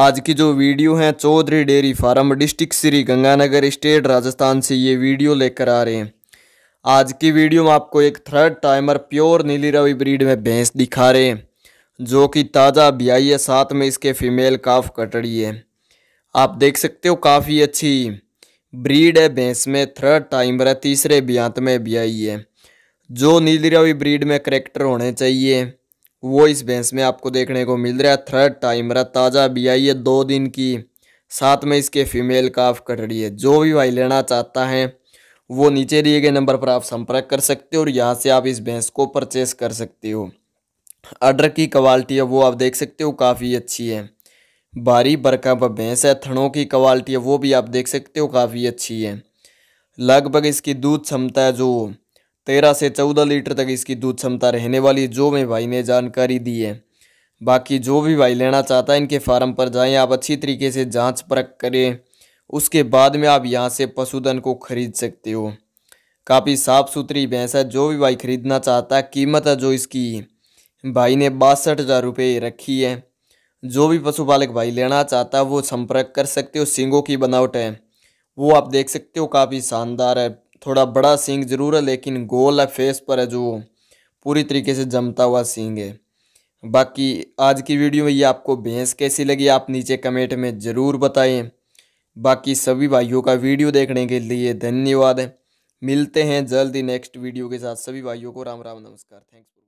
आज की जो वीडियो है Chaudhary dairy farm district Shri Ganganagar state Rajasthan से ये वीडियो लेकर आ रहे हैं आज की वीडियो में आपको एक थर्ड टाइमर प्योर नीली रवि ब्रीड में भैंस दिखा रहे हैं जो कि ताज़ा ब्याई है साथ में इसके फीमेल काफ कटड़ी है आप देख सकते हो काफ़ी अच्छी ब्रीड है भैंस में थर्ड टाइमर है तीसरे ब्यांत में ब्याई है जो नीली रवि ब्रीड में करेक्टर होने चाहिए वो इस भैंस में आपको देखने को मिल रहा है थर्ड टाइम रहा ताज़ा भी आई है दो दिन की साथ में इसके फीमेल काफ कर रही है जो भी भाई लेना चाहता है वो नीचे दिए गए नंबर पर आप संपर्क कर सकते हो और यहाँ से आप इस भैंस को परचेस कर सकते हो अडर की क्वालिटी है वो आप देख सकते हो काफ़ी अच्छी है भारी बरका पर भैंस है थनों की क्वालिटी है वो भी आप देख सकते हो काफ़ी अच्छी है लगभग इसकी दूध क्षमता है जो तेरह से चौदह लीटर तक इसकी दूध क्षमता रहने वाली जो मैं भाई ने जानकारी दी है बाकी जो भी भाई लेना चाहता है इनके फार्म पर जाएं आप अच्छी तरीके से जांच परख करें उसके बाद में आप यहाँ से पशुधन को खरीद सकते हो काफ़ी साफ़ सुथरी भैंस है जो भी भाई खरीदना चाहता है कीमत है जो इसकी भाई ने बासठ हज़ार रुपये रखी है जो भी पशुपालक भाई लेना चाहता है वो संपर्क कर सकते हो सिंगों की बनावट है वो आप देख सकते हो काफ़ी शानदार है थोड़ा बड़ा सींग ज़रूर है लेकिन गोल है फेस पर है जो पूरी तरीके से जमता हुआ सींग है बाकी आज की वीडियो में ये आपको भैंस कैसी लगी आप नीचे कमेंट में ज़रूर बताएं बाकी सभी भाइयों का वीडियो देखने के लिए धन्यवाद है मिलते हैं जल्द ही नेक्स्ट वीडियो के साथ सभी भाइयों को राम राम नमस्कार थैंक्स